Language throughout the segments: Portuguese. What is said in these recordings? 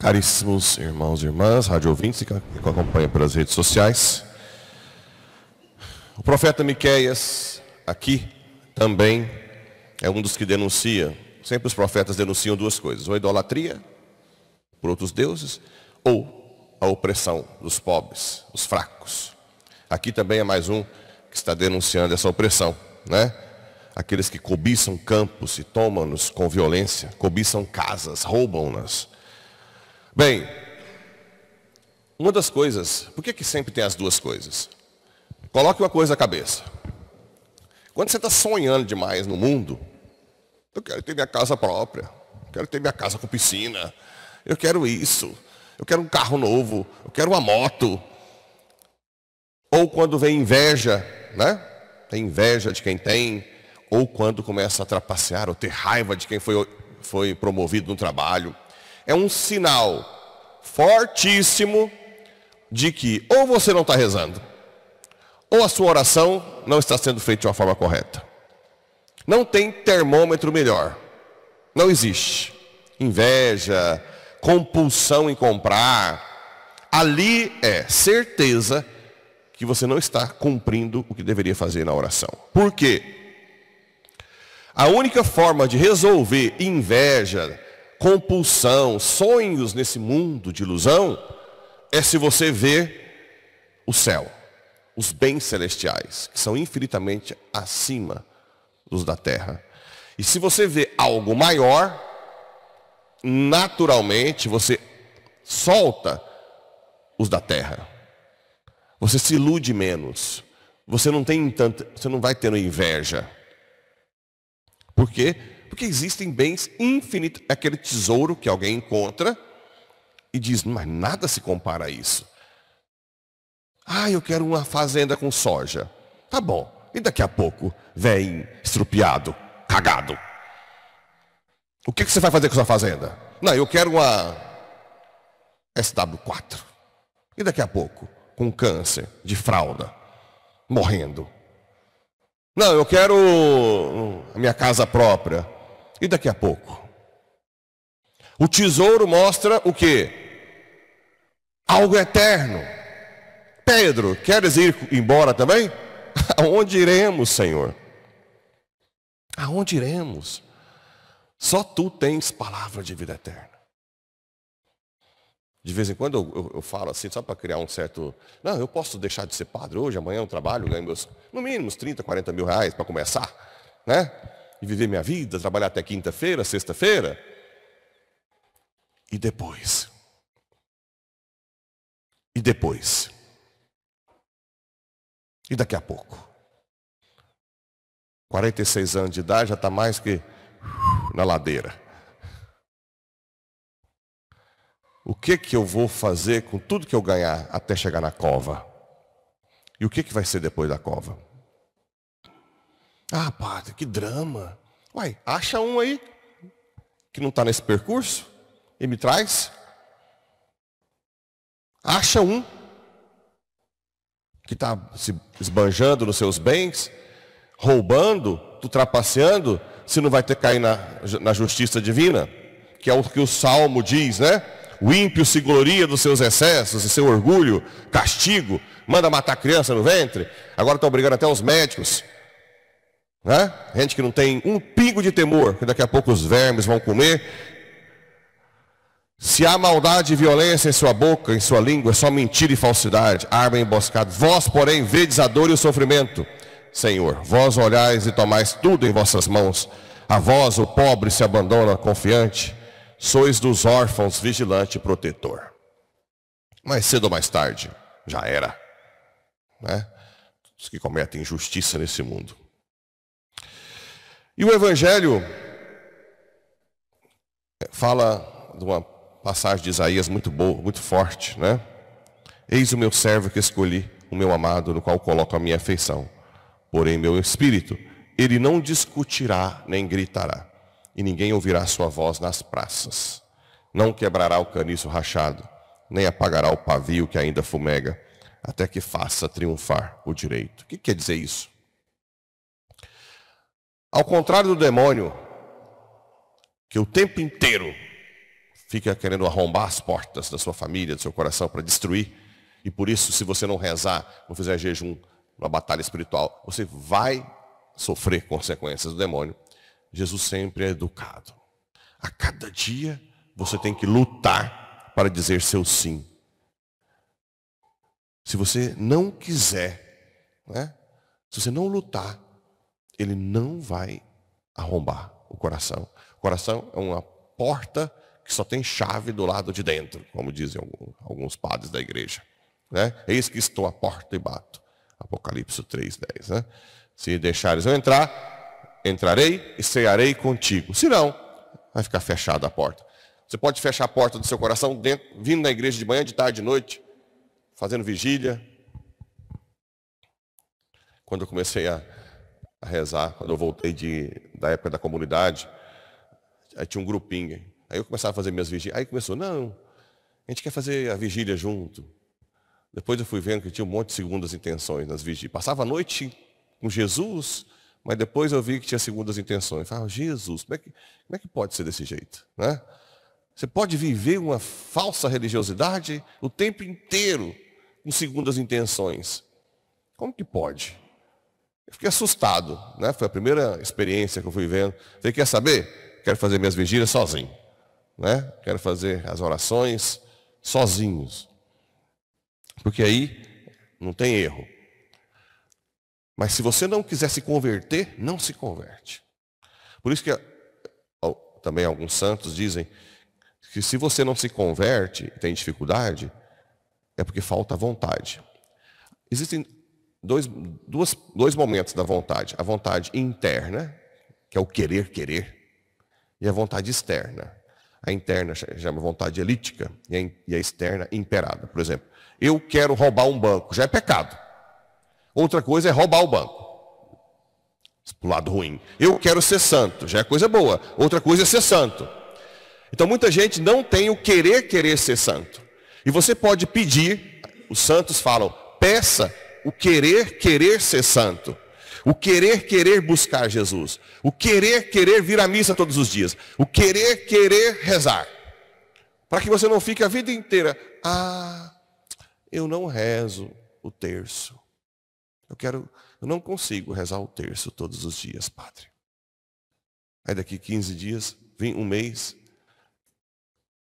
Caríssimos irmãos e irmãs, rádio ouvintes que acompanham pelas redes sociais. O profeta Miqueias, aqui, também é um dos que denuncia. Sempre os profetas denunciam duas coisas: ou a idolatria por outros deuses, ou a opressão dos pobres, os fracos. Aqui também é mais um que está denunciando essa opressão, né? Aqueles que cobiçam campos e tomam-nos com violência, cobiçam casas, roubam-nas. Bem, uma das coisas, por que, que sempre tem as duas coisas? Coloque uma coisa na cabeça. Quando você está sonhando demais no mundo, eu quero ter minha casa própria, eu quero ter minha casa com piscina, eu quero isso, eu quero um carro novo, eu quero uma moto. Ou quando vem inveja, né? Tem inveja de quem tem, ou quando começa a trapacear ou ter raiva de quem foi, foi promovido no trabalho. É um sinal fortíssimo de que ou você não está rezando, ou a sua oração não está sendo feita de uma forma correta. Não tem termômetro melhor. Não existe. Inveja, compulsão em comprar. Ali é certeza que você não está cumprindo o que deveria fazer na oração. Por quê? A única forma de resolver inveja, compulsão, sonhos nesse mundo de ilusão é se você ver o céu os bens celestiais, que são infinitamente acima dos da terra. E se você vê algo maior, naturalmente você solta os da terra. Você se ilude menos. Você não tem tanto, você não vai tendo inveja. Por quê? Porque existem bens infinitos, é aquele tesouro que alguém encontra e diz, mas nada se compara a isso. Ah, eu quero uma fazenda com soja. Tá bom. E daqui a pouco vem estrupiado, cagado. O que, que você vai fazer com sua fazenda? Não, eu quero uma SW4. E daqui a pouco, com câncer de fralda, morrendo. Não, eu quero a minha casa própria. E daqui a pouco? O tesouro mostra o quê? Algo eterno. Pedro, queres ir embora também? Aonde iremos, Senhor? Aonde iremos? Só tu tens palavra de vida eterna. De vez em quando eu, eu, eu falo assim, só para criar um certo. Não, eu posso deixar de ser padre hoje, amanhã eu é trabalho, ganho meus, no mínimo uns 30, 40 mil reais para começar, né? E viver minha vida, trabalhar até quinta-feira, sexta-feira. E depois? E depois? E daqui a pouco? 46 anos de idade já está mais que na ladeira. O que que eu vou fazer com tudo que eu ganhar até chegar na cova? E o que que vai ser depois da cova? Ah, padre, que drama. Uai, acha um aí que não está nesse percurso e me traz. Acha um que está se esbanjando nos seus bens, roubando, trapaceando, se não vai ter que cair na, na justiça divina? Que é o que o Salmo diz, né? O ímpio se gloria dos seus excessos e seu orgulho, castigo, manda matar criança no ventre. Agora estão tá brigando até os médicos. Né? Gente que não tem um pingo de temor, que daqui a pouco os vermes vão comer se há maldade e violência em sua boca, em sua língua, é só mentira e falsidade, arma emboscada. Vós, porém, vedes a dor e o sofrimento. Senhor, vós olhais e tomais tudo em vossas mãos. A vós o pobre se abandona confiante, sois dos órfãos vigilante e protetor. Mais cedo ou mais tarde, já era. Né? Os que cometem injustiça nesse mundo. E o Evangelho é, fala de uma passagem de Isaías muito boa, muito forte, né? Eis o meu servo que escolhi, o meu amado, no qual coloco a minha afeição. Porém, meu espírito, ele não discutirá nem gritará, e ninguém ouvirá sua voz nas praças. Não quebrará o caniço rachado, nem apagará o pavio que ainda fumega, até que faça triunfar o direito. O que quer dizer isso? Ao contrário do demônio, que o tempo inteiro fica querendo arrombar as portas da sua família, do seu coração para destruir. E por isso, se você não rezar, não fizer jejum, uma batalha espiritual, você vai sofrer consequências do demônio. Jesus sempre é educado. A cada dia você tem que lutar para dizer seu sim. Se você não quiser, né? se você não lutar, ele não vai arrombar o coração. O coração é uma porta que só tem chave do lado de dentro, como dizem alguns padres da igreja. Né? Eis que estou à porta e bato. Apocalipse 3,10. Né? Se deixares eu entrar, entrarei e cearei contigo. Se não, vai ficar fechada a porta. Você pode fechar a porta do seu coração dentro, vindo na igreja de manhã, de tarde, de noite, fazendo vigília. Quando eu comecei a, a rezar, quando eu voltei de, da época da comunidade, aí tinha um grupinho Aí eu começava a fazer minhas vigílias. Aí começou, não, a gente quer fazer a vigília junto. Depois eu fui vendo que tinha um monte de segundas intenções nas vigílias. Passava a noite com Jesus, mas depois eu vi que tinha segundas intenções. Eu falava, ah, Jesus, como é que, como é que pode ser desse jeito? Né? Você pode viver uma falsa religiosidade o tempo inteiro com segundas intenções. Como que pode? Eu fiquei assustado, né? Foi a primeira experiência que eu fui vendo. Falei, quer saber? Quero fazer minhas vigílias sozinho né? Quero fazer as orações sozinhos. Porque aí não tem erro. Mas se você não quiser se converter, não se converte. Por isso que também alguns santos dizem que se você não se converte, tem dificuldade, é porque falta vontade. Existem dois, duas, dois momentos da vontade. A vontade interna, que é o querer, querer, e a vontade externa, a interna chama vontade elítica e a externa imperada. Por exemplo, eu quero roubar um banco, já é pecado. Outra coisa é roubar o banco. O lado ruim. Eu quero ser santo, já é coisa boa. Outra coisa é ser santo. Então muita gente não tem o querer querer ser santo. E você pode pedir, os santos falam, peça o querer querer ser santo. O querer, querer buscar Jesus. O querer, querer vir à missa todos os dias. O querer, querer rezar. Para que você não fique a vida inteira. Ah, eu não rezo o terço. Eu quero. Eu não consigo rezar o terço todos os dias, padre. Aí daqui 15 dias, vem um mês.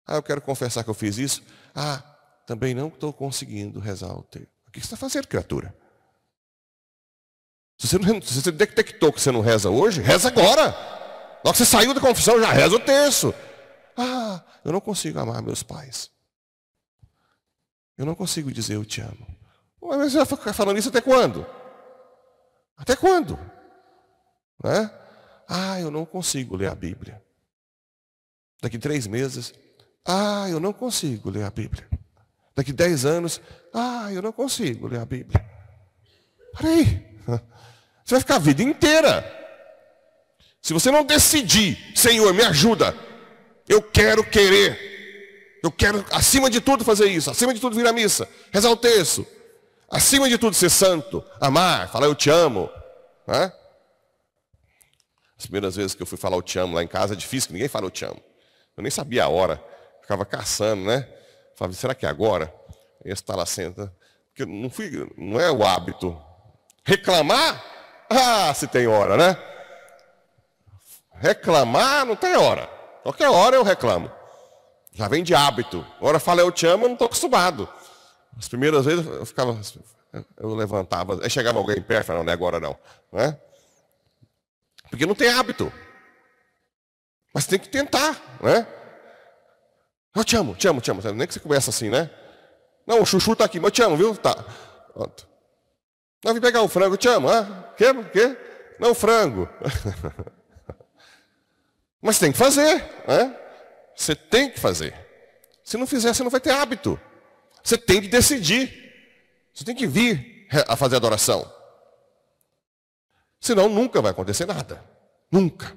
Ah, eu quero confessar que eu fiz isso. Ah, também não estou conseguindo rezar o terço. O que você está fazendo, criatura? Se você, não, se você detectou que você não reza hoje, reza agora. Logo que você saiu da confissão, já reza o terço. Ah, eu não consigo amar meus pais. Eu não consigo dizer eu te amo. Mas você vai ficar falando isso até quando? Até quando? Né? Ah, eu não consigo ler a Bíblia. Daqui três meses, ah, eu não consigo ler a Bíblia. Daqui dez anos, ah, eu não consigo ler a Bíblia. Parei. Você vai ficar a vida inteira. Se você não decidir, Senhor, me ajuda. Eu quero querer. Eu quero, acima de tudo, fazer isso. Acima de tudo, vir à missa. Rezar o texto. Acima de tudo, ser santo. Amar. Falar, eu te amo. Né? As primeiras vezes que eu fui falar eu te amo lá em casa, é difícil que ninguém fala eu te amo. Eu nem sabia a hora. Ficava caçando, né? Falava, será que é agora? Esse está lá senta. Porque não, fui, não é o hábito. Reclamar? Ah, se tem hora, né? Reclamar não tem hora. Qualquer hora eu reclamo. Já vem de hábito. Agora fala eu te amo, eu não estou acostumado. As primeiras vezes eu ficava. Eu levantava. Aí chegava alguém perto não, não é agora não. Né? Porque não tem hábito. Mas tem que tentar, né? Eu te amo, te amo, te amo. Nem que você começa assim, né? Não, o Chuchu está aqui, mas eu te amo, viu? Tá. Pronto. Não, vim pegar o frango, te amo. Ah, quê? quê? Não, frango. Mas tem que fazer, né? Você tem que fazer. Se não fizer, você não vai ter hábito. Você tem que decidir. Você tem que vir a fazer adoração. Senão nunca vai acontecer nada. Nunca.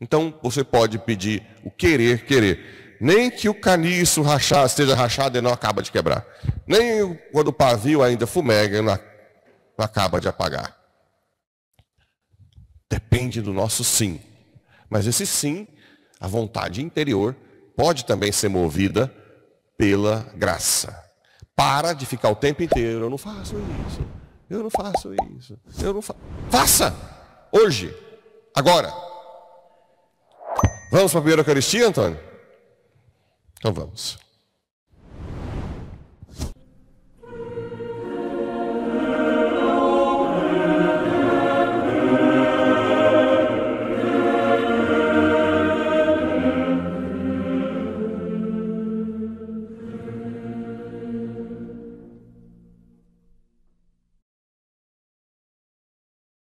Então você pode pedir o querer, querer. Nem que o caniço rachado, esteja rachado e não acaba de quebrar. Nem quando o pavio ainda fumega, não acaba de apagar. Depende do nosso sim. Mas esse sim, a vontade interior, pode também ser movida pela graça. Para de ficar o tempo inteiro, eu não faço isso, eu não faço isso, eu não fa. Faça! Hoje, agora. Vamos para a primeira Eucaristia, Antônio? Então vamos.